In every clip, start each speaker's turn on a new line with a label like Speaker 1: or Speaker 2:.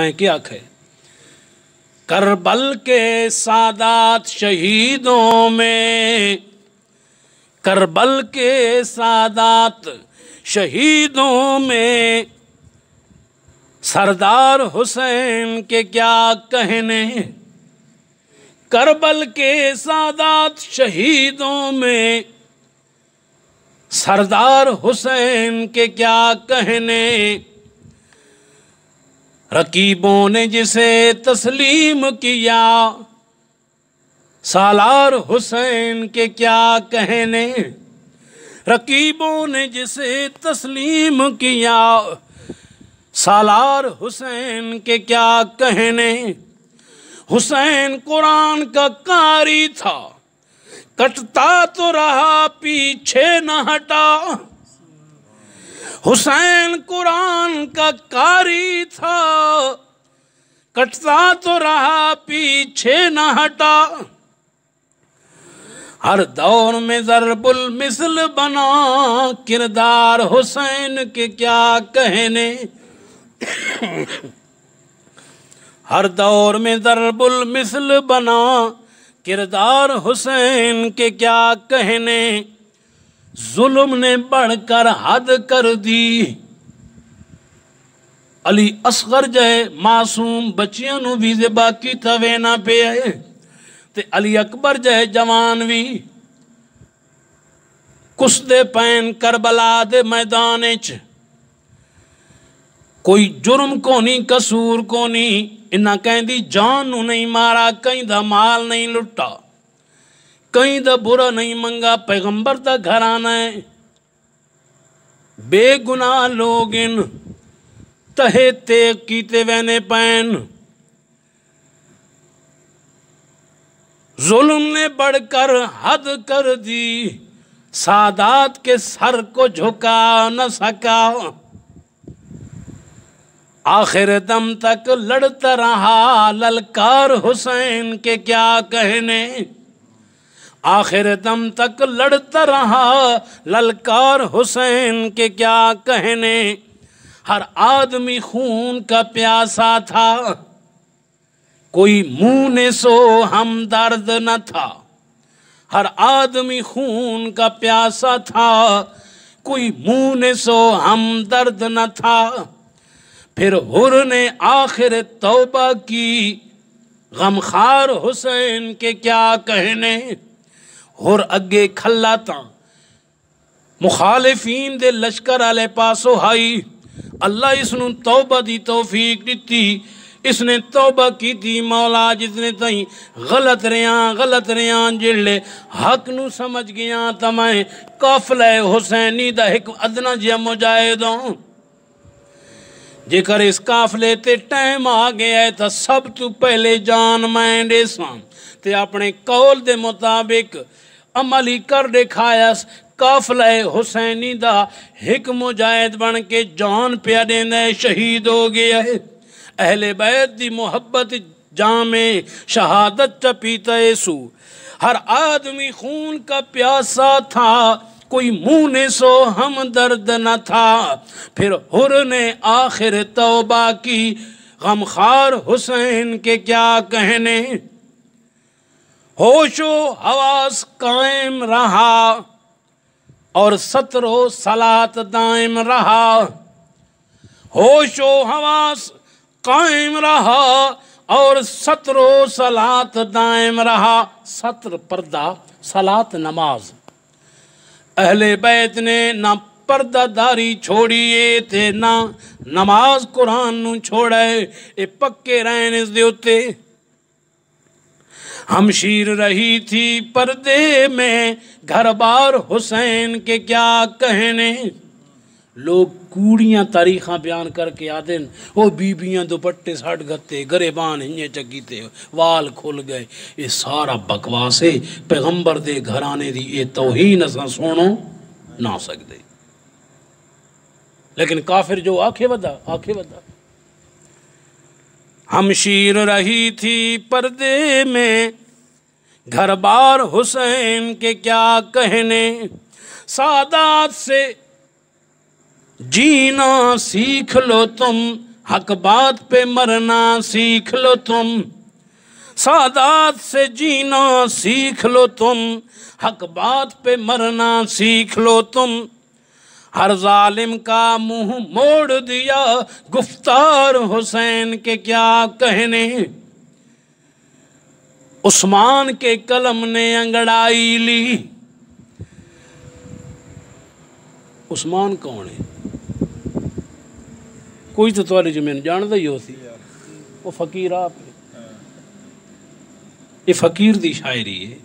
Speaker 1: मैं क्या है करबल के सादात शहीदों में करबल के सादात शहीदों में सरदार हुसैन के क्या कहने करबल के सादात शहीदों में सरदार हुसैन के क्या कहने रकीबों ने जिसे तस्लीम किया सालार हुसैन के क्या कहने रकीबों ने जिसे तस्लीम किया सालार हुसैन के क्या कहने हुसैन कुरान का कारी था कटता तो रहा पीछे न हटा हुसैन कुरान का कारी था कटता तो रहा पीछे न हटा हर दौर में जरबुल मिसल बना किरदार हुसैन के क्या कहने हर दौर में जरबुल मिसल बना किरदार हुसैन के क्या कहने जुल्म ने बढ़कर हद कर दी अली असगर जय मासूम बच्चियों भी जिबा की थवेना पे आए ते अली अकबर जय जवान भी कुसदे पैन करबला दे मैदान च कोई जुर्म को नहीं कसूर को नहीं इन्ना कहती जान नहीं मारा कहीं दा माल नहीं लुटा कहीं द बुरा नहीं मंगा पैगंबर का आना है बेगुनाह लोग इन तहे तेग कीते वहने पैन जुलम ने बढ़कर हद कर दी सादात के सर को झुका न सका आखिर दम तक लड़ता रहा ललकार हुसैन के क्या कहने आखिर दम तक लड़ता रहा ललकार हुसैन के क्या कहने हर आदमी खून का प्यासा था कोई मुंह ने सो हम दर्द न था हर आदमी खून का प्यासा था कोई मुंह ने सो हम दर्द न था फिर हुर ने आखिर तौबा की गमखार हुसैन के क्या कहने होर अगे खल्ला तां मुखालिफीन दे लश्कर आले पासो हाई अल्लाह इस तौबा दी तौफीक दिती इसने तौबा की थी मौला जिसने तई गलत रहा गलत रहा जिले हक न समझ गया तो मैं हुसैनी का एक अदना जहा मुजाहिद हूँ जेकर इस काफिले ते टाइम आ गया है तो सब तो पहले जान मैं डेसा ते अपने कौल दे मुताबिक अमली कर ਦਿਖਾਇਸ ਕਾਫਲੇ ਹੁਸੈਨੀ हुसैनी दा ਮੁਜਾਹਿਦ ਬਣ बन के जान प्या शहीद हो गया है अहले बैत ਦੀ ਮੁਹੱਬਤ जामे शहादत पीता सु हर आदमी खून का प्यासा था कोई मुँह ने सो हम दर्द न था फिर हुर ने आखिर तौबा की गमखार हुसैन के क्या कहने होशो हवास कायम रहा और सतरो सलात दायम रहा होशो हवास कायम रहा और सतरो सलात दायम रहा सत्र पर्दा सलात नमाज अहले बैत ने ना पर्दादारी छोड़िए थे ना नमाज कुरान छोड़े ये पक्के रहने इस दे हम शीर रही थी पर्दे में घर बार हुसैन के क्या कहने लोग कूड़ियां तारीखा बयान करके आते हैं वो बीबियां दुपट्टे साठ गत्ते गरेबान हिंजे चगी थे वाल खुल गए ये सारा बकवास है पैगंबर दे घराने दी ये तोहीन असा सुनो ना सकते लेकिन काफिर जो आखे बदा आखे बदा हम शीर रही थी पर्दे में घरबार हुसैन के क्या कहने सादात से जीना सीख लो तुम हक बात पे मरना सीख लो तुम सादात से जीना सीख लो तुम हक बात पे मरना सीख लो तुम हर जालिम का मुंह मोड़ दिया गुफ्तार हुसैन के क्या कहने उस्मान के कलम ने अंगड़ाई ली उस्मान कौन है कोई तो थोड़े जो मैंने जानता ही होती वो फकीर आप ये फकीर दी शायरी है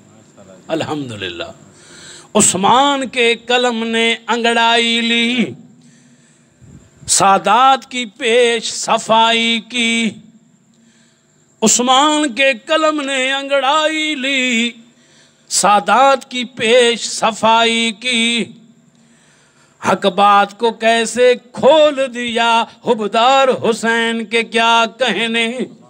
Speaker 1: अल्हम्दुलिल्लाह उस्मान के कलम ने अंगड़ाई ली सादात की पेश सफाई की उस्मान के कलम ने अंगड़ाई ली सादात की पेश सफाई की हक बात को कैसे खोल दिया हुबदार हुसैन के क्या कहने